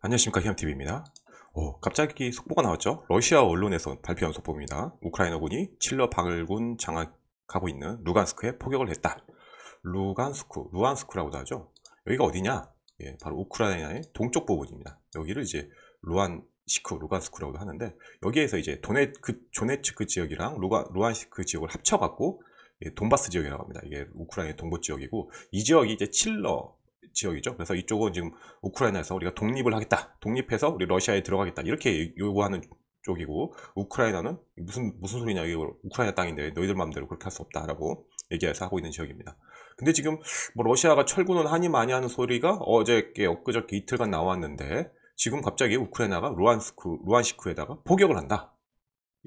안녕하십니까 희암TV입니다. 오, 어, 갑자기 속보가 나왔죠? 러시아 언론에서 발표한 속보입니다. 우크라이나군이 칠러 바글군 장악하고 있는 루간스크에 포격을 했다. 루간스크, 루안스크라고도 하죠. 여기가 어디냐? 예, 바로 우크라이나의 동쪽 부분입니다. 여기를 이제 루안시크, 루간스크라고도 하는데 여기에서 이제 도네, 그, 조네츠크 지역이랑 루가, 루안시크 지역을 합쳐갖고 예, 돈바스 지역이라고 합니다. 이게 우크라이나 의 동부 지역이고 이 지역이 이제 칠러 지역이죠. 그래서 이쪽은 지금 우크라이나에서 우리가 독립을 하겠다. 독립해서 우리 러시아에 들어가겠다. 이렇게 요구하는 쪽이고 우크라이나는 무슨 무슨 소리냐 이거 우크라이나 땅인데 너희들 마음대로 그렇게 할 수 없다라고 얘기해서 하고 있는 지역입니다. 근데 지금 뭐 러시아가 철군은 하니 많이 하는 소리가 어제께 엊그저께 이틀간 나왔는데 지금 갑자기 우크라이나가 루안스크 루안시크에다가 포격을 한다.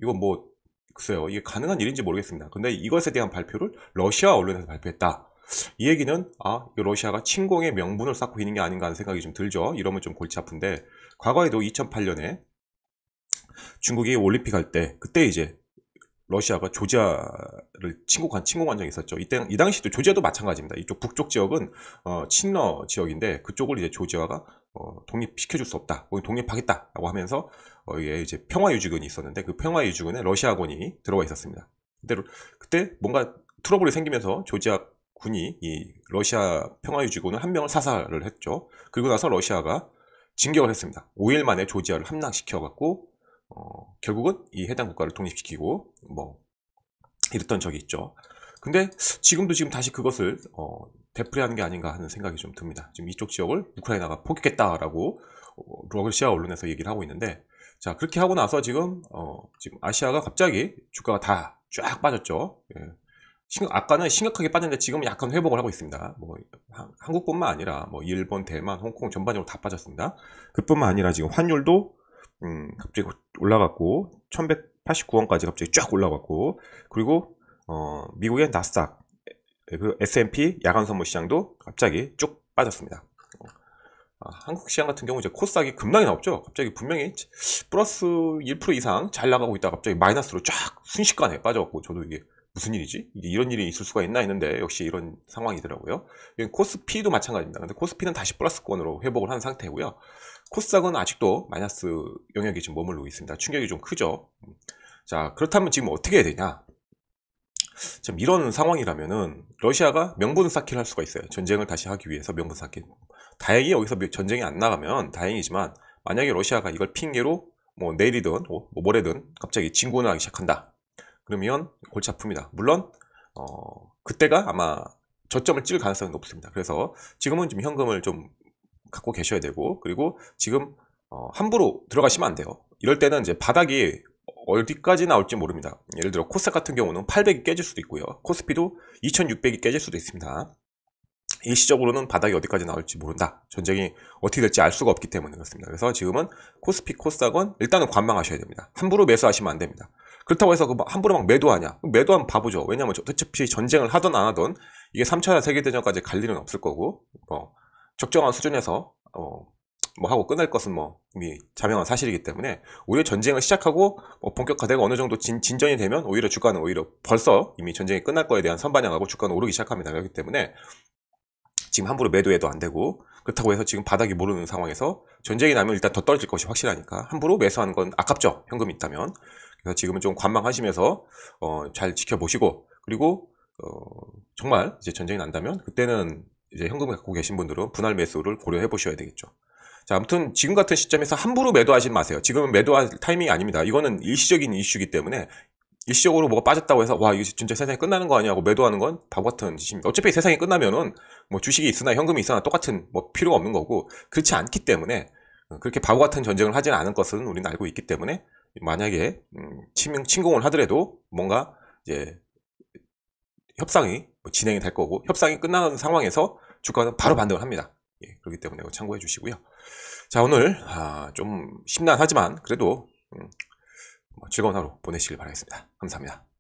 이거 뭐 글쎄요 이게 가능한 일인지 모르겠습니다. 근데 이것에 대한 발표를 러시아 언론에서 발표했다. 이 얘기는 아 러시아가 침공의 명분을 쌓고 있는 게 아닌가 하는 생각이 좀 들죠. 이러면 좀 골치 아픈데 과거에도 2008년에 중국이 올림픽 할 때 그때 이제 러시아가 조지아를 침공한 침공한 적이 있었죠. 이때 이 당시도 조지아도 마찬가지입니다. 이쪽 북쪽 지역은 어, 친러 지역인데 그쪽을 이제 조지아가 어, 독립시켜줄 수 없다, 독립하겠다라고 하면서 어, 이게 이제 평화 유지군이 있었는데 그 평화 유지군에 러시아군이 들어가 있었습니다. 그때 뭔가 트러블이 생기면서 조지아 군이 이 러시아 평화유지군을 한 명을 사살을 했죠. 그리고 나서 러시아가 진격을 했습니다. 5일 만에 조지아를 함락시켜갖고 어, 결국은 이 해당 국가를 독립시키고 뭐 이랬던 적이 있죠. 근데 지금도 지금 다시 그것을 어, 되풀이하는 게 아닌가 하는 생각이 좀 듭니다. 지금 이쪽 지역을 우크라이나가 포기했다라고 어, 러시아 언론에서 얘기를 하고 있는데 자 그렇게 하고 나서 지금 어, 지금 아시아가 갑자기 주가가 다 쫙 빠졌죠. 예. 아까는 심각하게 빠졌는데 지금은 약간 회복을 하고 있습니다. 뭐 한국뿐만 아니라 뭐 일본, 대만, 홍콩 전반적으로 다 빠졌습니다. 그뿐만 아니라 지금 환율도 음, 갑자기 올라갔고 1189원까지 갑자기 쫙 올라갔고 그리고 어, 미국의 나스닥 그 S&P 야간 선물 시장도 갑자기 쭉 빠졌습니다. 어, 아, 한국 시장 같은 경우 이제 코스닥이 급락이 나왔죠. 갑자기 분명히 플러스 1% 이상 잘 나가고 있다 가 갑자기 마이너스로 쫙 순식간에 빠져갖고 저도 이게 무슨 일이지? 이런 일이 있을 수가 있나 했는데 역시 이런 상황이더라고요. 코스피도 마찬가지입니다. 근데 코스피는 다시 플러스권으로 회복을 한 상태고요. 코스닥은 아직도 마이너스 영역에 지금 머물러 있습니다. 충격이 좀 크죠. 음. 자 그렇다면 지금 어떻게 해야 되냐? 참 이런 상황이라면은 러시아가 명분 쌓기를 할 수가 있어요. 전쟁을 다시 하기 위해서 명분 쌓기. 다행히 여기서 전쟁이 안 나가면 다행이지만 만약에 러시아가 이걸 핑계로 뭐 내일이든 어, 뭐 모레든 갑자기 진군하기 시작한다. 그러면 골치 아픕니다. 물론 어, 그때가 아마 저점을 찍을 가능성이 높습니다. 그래서 지금은 좀 현금을 좀 갖고 계셔야 되고 그리고 지금 어, 함부로 들어가시면 안 돼요. 이럴 때는 이제 바닥이 어디까지 나올지 모릅니다. 예를 들어 코스닥 같은 경우는 800이 깨질 수도 있고요. 코스피도 2600이 깨질 수도 있습니다. 일시적으로는 바닥이 어디까지 나올지 모른다. 전쟁이 어떻게 될지 알 수가 없기 때문에 그렇습니다. 그래서 지금은 코스피, 코스닥은 일단은 관망하셔야 됩니다. 함부로 매수하시면 안 됩니다. 그렇다고 해서 그 막 함부로 막 매도하냐? 매도하면 바보죠. 왜냐면 어차피 전쟁을 하든 안 하든 이게 3차 세계대전까지 갈 일은 없을 거고, 뭐, 적정한 수준에서, 어, 뭐 하고 끝날 것은 뭐 이미 자명한 사실이기 때문에 오히려 전쟁을 시작하고 뭐 본격화되고 어느 정도 진, 진전이 되면 오히려 주가는 오히려 벌써 이미 전쟁이 끝날 거에 대한 선반영하고 주가는 오르기 시작합니다. 그렇기 때문에 지금 함부로 매도해도 안 되고 그렇다고 해서 지금 바닥이 모르는 상황에서 전쟁이 나면 일단 더 떨어질 것이 확실하니까 함부로 매수하는 건 아깝죠 현금이 있다면 그래서 지금은 좀 관망하시면서 어, 잘 지켜보시고 그리고 어, 정말 이제 전쟁이 난다면 그때는 이제 현금을 갖고 계신 분들은 분할 매수를 고려해 보셔야 되겠죠 자 아무튼 지금 같은 시점에서 함부로 매도하지 마세요 지금은 매도할 타이밍이 아닙니다 이거는 일시적인 이슈이기 때문에 일시적으로 뭐가 빠졌다고 해서 와 이거 진짜 세상이 끝나는 거아니냐고 매도하는 건 바보 같은 짓입니다 어차피 세상이 끝나면은 뭐 주식이 있으나 현금이 있으나 똑같은 뭐 필요가 없는 거고 그렇지 않기 때문에 어, 그렇게 바보 같은 전쟁을 하지는 않은 것은 우리는 알고 있기 때문에 만약에 침 음, 침공을 하더라도 뭔가 이제 협상이 뭐 진행이 될 거고 협상이 끝나는 상황에서 주가는 바로 반등을 합니다. 예, 그렇기 때문에 참고해 주시고요. 자 오늘 아, 좀 심란하지만 그래도 음, 즐거운 하루 보내시길 바라겠습니다. 감사합니다.